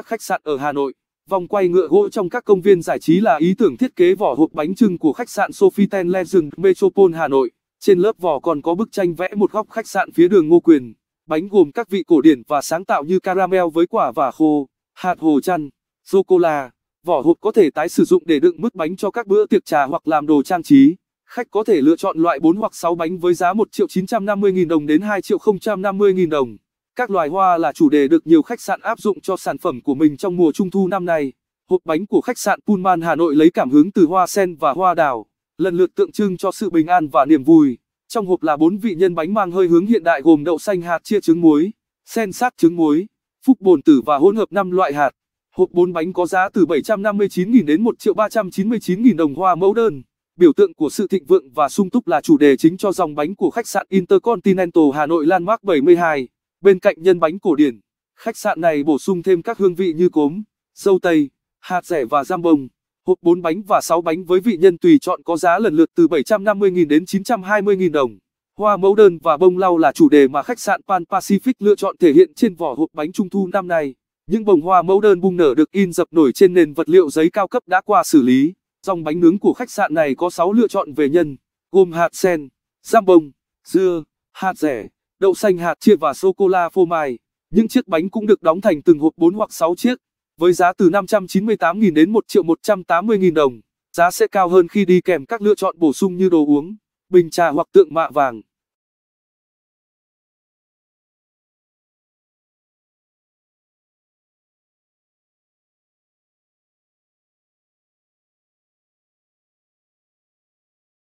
các khách sạn ở Hà Nội. Vòng quay ngựa gỗ trong các công viên giải trí là ý tưởng thiết kế vỏ hộp bánh trưng của khách sạn Sofitel Legend Metropole Hà Nội. Trên lớp vỏ còn có bức tranh vẽ một góc khách sạn phía đường Ngô Quyền. Bánh gồm các vị cổ điển và sáng tạo như caramel với quả và khô, hạt hồ chăn, sô-cô-la. Vỏ hộp có thể tái sử dụng để đựng mứt bánh cho các bữa tiệc trà hoặc làm đồ trang trí. Khách có thể lựa chọn loại 4 hoặc 6 bánh với giá 1 triệu 950 nghìn đồng đến 2 triệu 050 nghìn đồng. Các loài hoa là chủ đề được nhiều khách sạn áp dụng cho sản phẩm của mình trong mùa trung thu năm nay. Hộp bánh của khách sạn Pullman Hà Nội lấy cảm hứng từ hoa sen và hoa đào, lần lượt tượng trưng cho sự bình an và niềm vui. Trong hộp là bốn vị nhân bánh mang hơi hướng hiện đại gồm đậu xanh hạt chia trứng muối, sen sát trứng muối, phúc bồn tử và hỗn hợp 5 loại hạt. Hộp bốn bánh có giá từ 759.000 đến 1 399.000 đồng hoa mẫu đơn. Biểu tượng của sự thịnh vượng và sung túc là chủ đề chính cho dòng bánh của khách sạn Intercontinental Hà Nội Landmark 72. Bên cạnh nhân bánh cổ điển, khách sạn này bổ sung thêm các hương vị như cốm, dâu tây, hạt rẻ và giam bông. Hộp 4 bánh và 6 bánh với vị nhân tùy chọn có giá lần lượt từ 750.000 đến 920.000 đồng. Hoa mẫu đơn và bông lau là chủ đề mà khách sạn Pan Pacific lựa chọn thể hiện trên vỏ hộp bánh trung thu năm nay. Những bông hoa mẫu đơn bung nở được in dập nổi trên nền vật liệu giấy cao cấp đã qua xử lý. Dòng bánh nướng của khách sạn này có 6 lựa chọn về nhân, gồm hạt sen, giam bông, dưa, hạt rẻ đậu xanh hạt chia và sô-cô-la phô mai. Những chiếc bánh cũng được đóng thành từng hộp 4 hoặc 6 chiếc, với giá từ 598.000 đến 1 triệu 180.000 đồng. Giá sẽ cao hơn khi đi kèm các lựa chọn bổ sung như đồ uống, bình trà hoặc tượng mạ vàng.